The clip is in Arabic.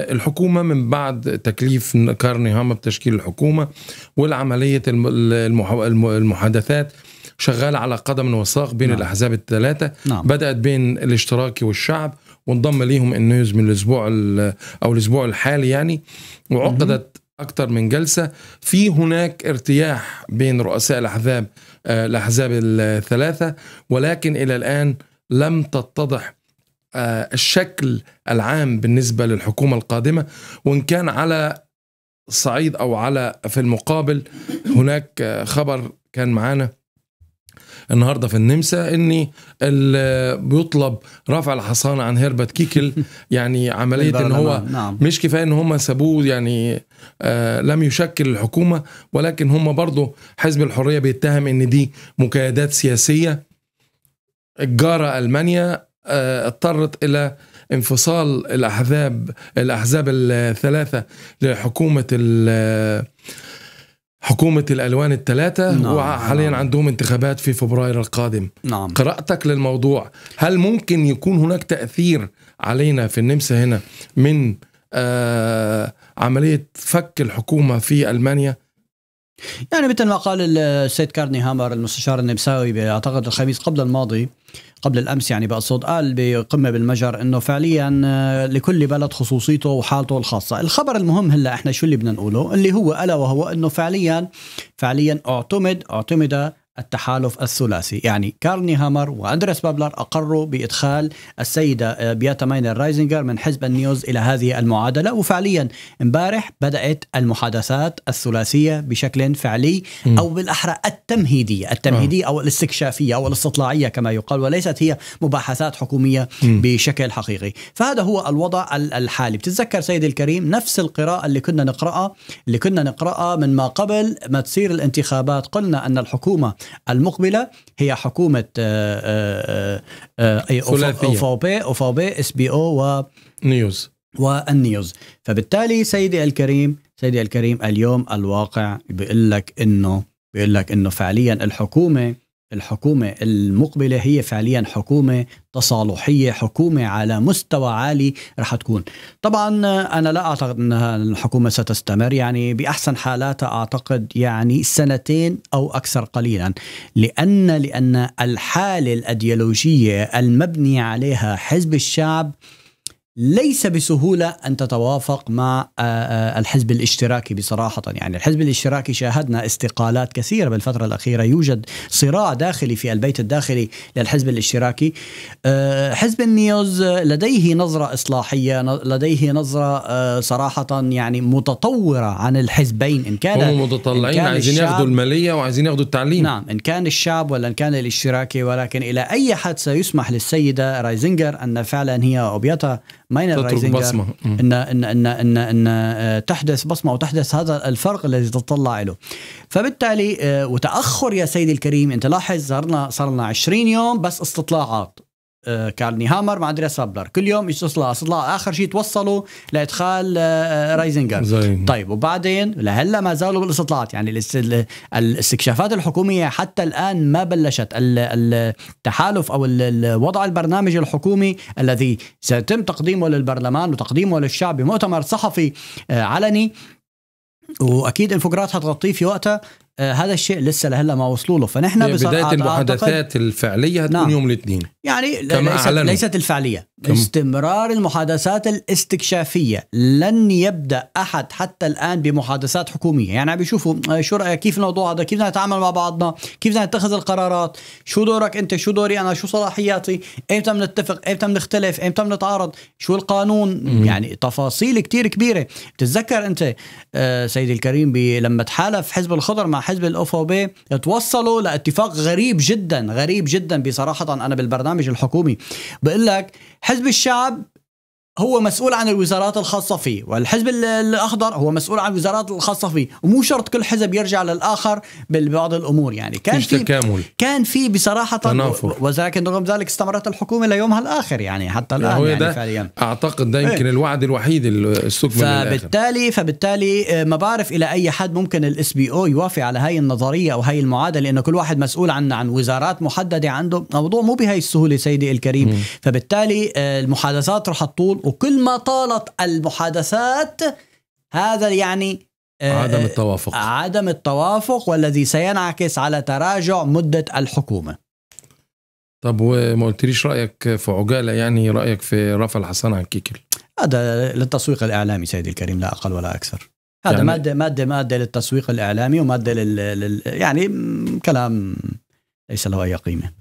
الحكومة من بعد تكليف كارني هاما بتشكيل الحكومة والعملية المحادثات شغالة على قدم وساق بين نعم. الأحزاب الثلاثة نعم. بدأت بين الاشتراكي والشعب وانضم ليهم النيوز من الأسبوع أو الأسبوع الحالي يعني وعقدت أكثر من جلسة في هناك ارتياح بين رؤساء الأحزاب آه، الأحزاب الثلاثة ولكن إلى الآن لم تتضح آه، الشكل العام بالنسبه للحكومه القادمه وان كان على صعيد او على في المقابل هناك آه، خبر كان معانا النهارده في النمسا ان بيطلب رفع الحصانه عن هيربت كيكل يعني عمليه ان هو نعم. مش كفايه ان هم سابوه يعني آه، لم يشكل الحكومه ولكن هم برضه حزب الحريه بيتهم ان دي مكايدات سياسيه الجارة ألمانيا آه، اضطرت الى انفصال الاحزاب الاحزاب الثلاثه لحكومه حكومة الألوان الثلاثة نعم. وحاليا نعم. عندهم انتخابات في فبراير القادم نعم. قراءتك للموضوع هل ممكن يكون هناك تأثير علينا في النمسا هنا من آه عملية فك الحكومة في ألمانيا يعني مثل ما قال السيد كارني هامر المستشار النمساوي اعتقد الخميس قبل الماضي قبل الامس يعني بقصد قال بقمه بالمجر انه فعليا آه، لكل بلد خصوصيته وحالته الخاصه، الخبر المهم هلا احنا شو اللي بدنا نقوله؟ اللي هو الا وهو انه فعليا فعليا اعتمد اعتمد التحالف الثلاثي يعني كارني هامر واندريس بابلر أقروا بإدخال السيدة بياتا ماينر رايزنجر من حزب النيوز إلى هذه المعادلة وفعليا امبارح بدأت المحادثات الثلاثية بشكل فعلي أو بالأحرى التمهيدية التمهيدية أو الاستكشافية أو الاستطلاعية كما يقال وليست هي مباحثات حكومية بشكل حقيقي فهذا هو الوضع الحالي بتتذكر سيدي الكريم نفس القراءة اللي كنا نقرأها اللي كنا نقرأها من ما قبل ما تصير الانتخابات قلنا أن الحكومة المقبله هي حكومه او بي بي اس بي او ونيوز والنيوز فبالتالي سيدي الكريم سيدي الكريم اليوم الواقع بيقول لك انه بيقول لك انه فعليا الحكومه الحكومة المقبلة هي فعليا حكومة تصالحية حكومة على مستوى عالي رح تكون طبعا أنا لا أعتقد أنها الحكومة ستستمر يعني بأحسن حالاتها أعتقد يعني سنتين أو أكثر قليلا لأن لأن الحالة الأديولوجية المبني عليها حزب الشعب ليس بسهولة أن تتوافق مع آه، آه، الحزب الاشتراكي بصراحة يعني الحزب الاشتراكي شاهدنا استقالات كثيرة بالفترة الأخيرة يوجد صراع داخلي في البيت الداخلي للحزب الاشتراكي آه، حزب النيوز لديه نظرة إصلاحية لديه نظرة صراحة يعني متطورة عن الحزبين إن كان هم متطلعين كان عايزين ياخدوا المالية وعايزين ياخدوا التعليم نعم إن كان الشعب ولا إن كان الاشتراكي ولكن إلى أي حد سيسمح للسيدة رايزنجر أن فعلا هي أوبيتها ماينر رايزنجر بصمه ان ان ان ان ان تحدث بصمه وتحدث هذا الفرق الذي تتطلع له فبالتالي آه، وتاخر يا سيدي الكريم انت لاحظ صار لنا 20 يوم بس استطلاعات آه، كارني هامر مع اندريا سابلر كل يوم استصلاء استصلاء اخر شيء توصلوا لادخال آه، آه، رايزنجر طيب وبعدين لهلا ما زالوا بالاستطلاعات يعني الاستكشافات الحكوميه حتى الان ما بلشت التحالف او وضع البرنامج الحكومي الذي سيتم تقديمه للبرلمان وتقديمه للشعب بمؤتمر صحفي علني واكيد انفجرات حتغطيه في وقتها آه هذا الشيء لسه لهلا ما وصلوا له فنحن بدايه المحادثات الفعليه هتكون نعم. يوم الاثنين يعني كما ليست, أعلنوا. ليست الفعليه كم. استمرار المحادثات الاستكشافيه لن يبدا احد حتى الان بمحادثات حكوميه يعني عم بيشوفوا آه، شو رايك كيف الموضوع هذا كيف بدنا نتعامل مع بعضنا كيف بدنا نتخذ القرارات شو دورك انت شو دوري انا شو صلاحياتي ايمتى بنتفق ايمتى بنختلف ايمتى بنتعارض شو القانون مم. يعني تفاصيل كتير كبيره بتتذكر انت آه، سيدي الكريم لما تحالف حزب الخضر مع حزب الاف او بي توصلوا لاتفاق غريب جدا غريب جدا بصراحه انا بالبرنامج الحكومي بقول لك حزب الشعب هو مسؤول عن الوزارات الخاصة فيه والحزب الأخضر هو مسؤول عن الوزارات الخاصة فيه ومو شرط كل حزب يرجع للآخر ببعض الأمور يعني كان في تكامل كان في بصراحة تنافر ولكن رغم ذلك استمرت الحكومة ليومها الآخر يعني حتى الآن يعني ده فعليا أعتقد ده يمكن ايه؟ الوعد الوحيد السكمل فبالتالي فبالتالي آه، ما بعرف إلى أي حد ممكن الاس بي او يوافق على هاي النظرية أو هاي المعادلة إنه كل واحد مسؤول عن عن وزارات محددة عنده موضوع مو بهاي السهولة سيدي الكريم م. فبالتالي آه، المحادثات رح تطول وكل ما طالت المحادثات هذا يعني آه، عدم آه، التوافق عدم التوافق والذي سينعكس على تراجع مدة الحكومة طب وما قلتليش رأيك في عجالة يعني رأيك في رفع الحسن عن كيكل هذا للتسويق الإعلامي سيدي الكريم لا أقل ولا أكثر هذا يعني مادة مادة مادة للتسويق الإعلامي ومادة لل, لل... يعني كلام ليس له أي قيمة